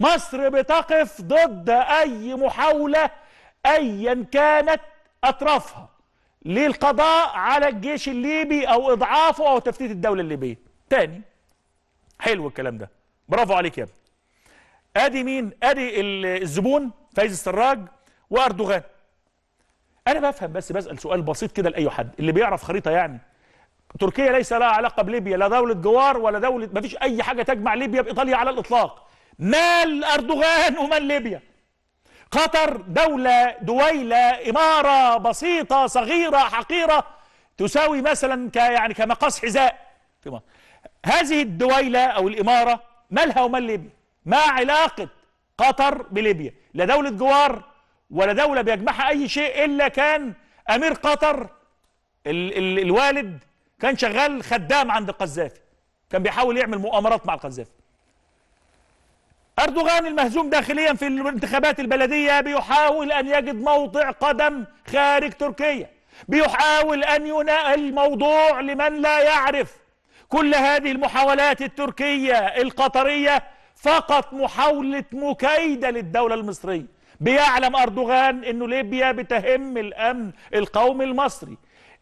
مصر بتقف ضد اي محاوله ايا كانت اطرافها للقضاء على الجيش الليبي او اضعافه او تفتيت الدوله الليبيه تاني حلو الكلام ده برافو عليك يا ابني ادي مين ادي الزبون فايز السراج واردوغان انا بفهم بس بسال سؤال بسيط كده لاي حد اللي بيعرف خريطه يعني تركيا ليس لها علاقه بليبيا لا دوله جوار ولا دوله مفيش اي حاجه تجمع ليبيا بايطاليا على الاطلاق مال أردوغان ومال ليبيا قطر دولة دويلة إمارة بسيطة صغيرة حقيرة تساوي مثلا ك يعني كمقاس حذاء في مصر هذه الدويلة أو الإمارة مالها ومال ليبيا ما علاقة قطر بليبيا لا دولة جوار ولا دولة بيجمعها أي شيء إلا كان أمير قطر ال ال الوالد كان شغال خدام عند القذافي كان بيحاول يعمل مؤامرات مع القذافي أردوغان المهزوم داخليا في الانتخابات البلدية بيحاول أن يجد موضع قدم خارج تركيا بيحاول أن ينقل الموضوع لمن لا يعرف كل هذه المحاولات التركية القطرية فقط محاولة مكايدة للدولة المصرية بيعلم أردوغان أنه ليبيا بتهم الأمن القومي المصري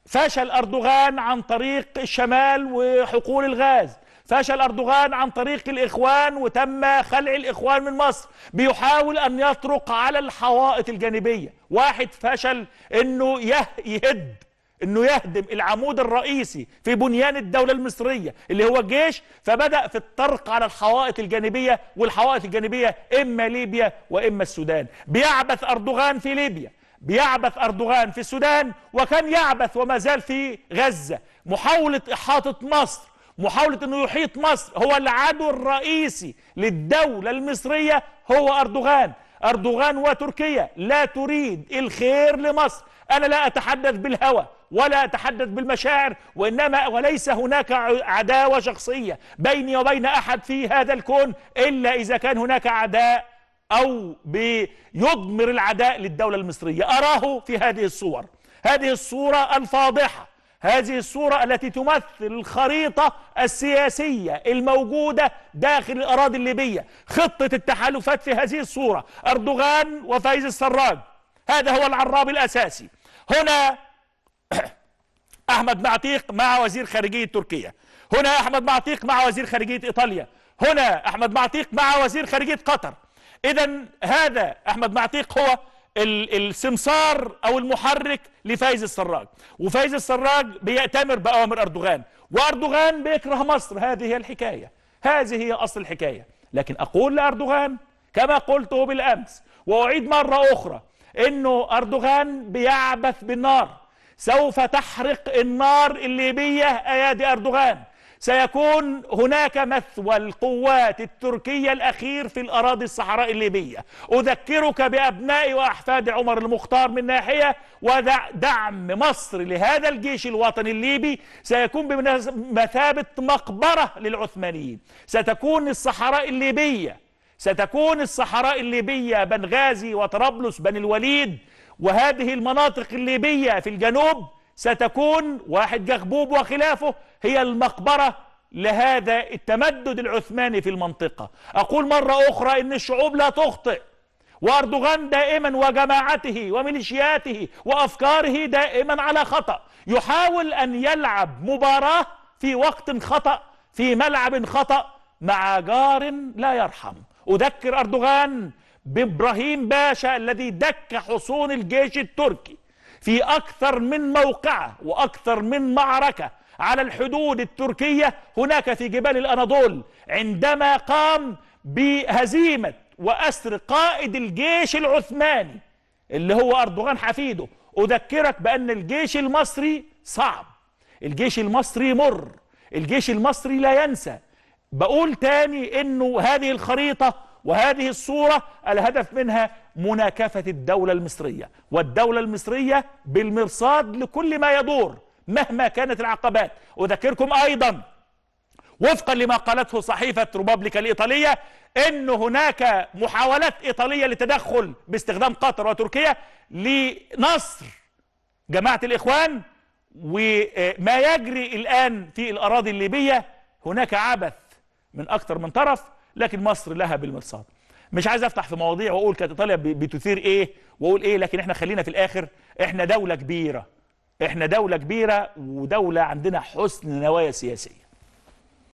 فشل أردوغان عن طريق الشمال وحقول الغاز فشل أردوغان عن طريق الإخوان وتم خلع الإخوان من مصر بيحاول أن يطرق على الحوائط الجانبية واحد فشل أنه يهد انه يهدم العمود الرئيسي في بنيان الدولة المصرية اللي هو الجيش فبدأ في الطرق على الحوائط الجانبية والحوائط الجانبية اما ليبيا واما السودان بيعبث اردوغان في ليبيا بيعبث اردوغان في السودان وكان يعبث وما زال في غزة محاولة احاطة مصر محاولة أنه يحيط مصر هو العدو الرئيسي للدولة المصرية هو أردوغان أردوغان وتركيا لا تريد الخير لمصر أنا لا أتحدث بالهوى ولا أتحدث بالمشاعر وإنما وليس هناك عداوة شخصية بيني وبين أحد في هذا الكون إلا إذا كان هناك عداء أو بيضمر العداء للدولة المصرية أراه في هذه الصور هذه الصورة الفاضحة هذه الصورة التي تمثل الخريطة السياسية الموجودة داخل الأراضي الليبية خطة التحالفات في هذه الصورة أردوغان وفايز السراج هذا هو العراب الأساسي هنا أحمد معتيق مع وزير خارجية تركيا هنا أحمد معتيق مع وزير خارجية إيطاليا هنا أحمد معتيق مع وزير خارجية قطر إذا هذا أحمد معتيق هو السمسار او المحرك لفايز السراج وفايز السراج بيأتمر بأوامر أردوغان وأردوغان بيكره مصر هذه هي الحكاية هذه هي أصل الحكاية لكن أقول لأردوغان كما قلته بالأمس وأعيد مرة أخرى أنه أردوغان بيعبث بالنار سوف تحرق النار الليبية أيادي أردوغان سيكون هناك مثوى القوات التركية الأخير في الأراضي الصحراء الليبية أذكرك بأبناء وأحفاد عمر المختار من ناحية ودعم مصر لهذا الجيش الوطني الليبي سيكون بمثابة مقبرة للعثمانيين ستكون الصحراء الليبية ستكون الصحراء الليبية بنغازي وطرابلس بن الوليد وهذه المناطق الليبية في الجنوب ستكون واحد جغبوب وخلافه هي المقبرة لهذا التمدد العثماني في المنطقة أقول مرة أخرى إن الشعوب لا تخطئ واردوغان دائما وجماعته وميليشياته وافكاره دائما على خطا يحاول ان يلعب مباراه في وقت خطا في ملعب خطا مع جار لا يرحم اذكر اردوغان بابراهيم باشا الذي دك حصون الجيش التركي في اكثر من موقعه واكثر من معركه على الحدود التركية هناك في جبال الأناضول عندما قام بهزيمة وأسر قائد الجيش العثماني اللي هو أردوغان حفيده أذكرك بأن الجيش المصري صعب الجيش المصري مر الجيش المصري لا ينسى بقول تاني أنه هذه الخريطة وهذه الصورة الهدف منها مناكفة الدولة المصرية والدولة المصرية بالمرصاد لكل ما يدور مهما كانت العقبات أذكركم أيضا وفقا لما قالته صحيفة روبابليكا الإيطالية أن هناك محاولات إيطالية للتدخل باستخدام قطر وتركيا لنصر جماعة الإخوان وما يجري الآن في الأراضي الليبية هناك عبث من أكثر من طرف لكن مصر لها بالمرصاد مش عايز افتح في مواضيع واقول كانت ايطاليا بتثير ايه واقول ايه لكن احنا خلينا في الاخر احنا دوله كبيره احنا دولة كبيرة ودولة عندنا حسن نوايا سياسية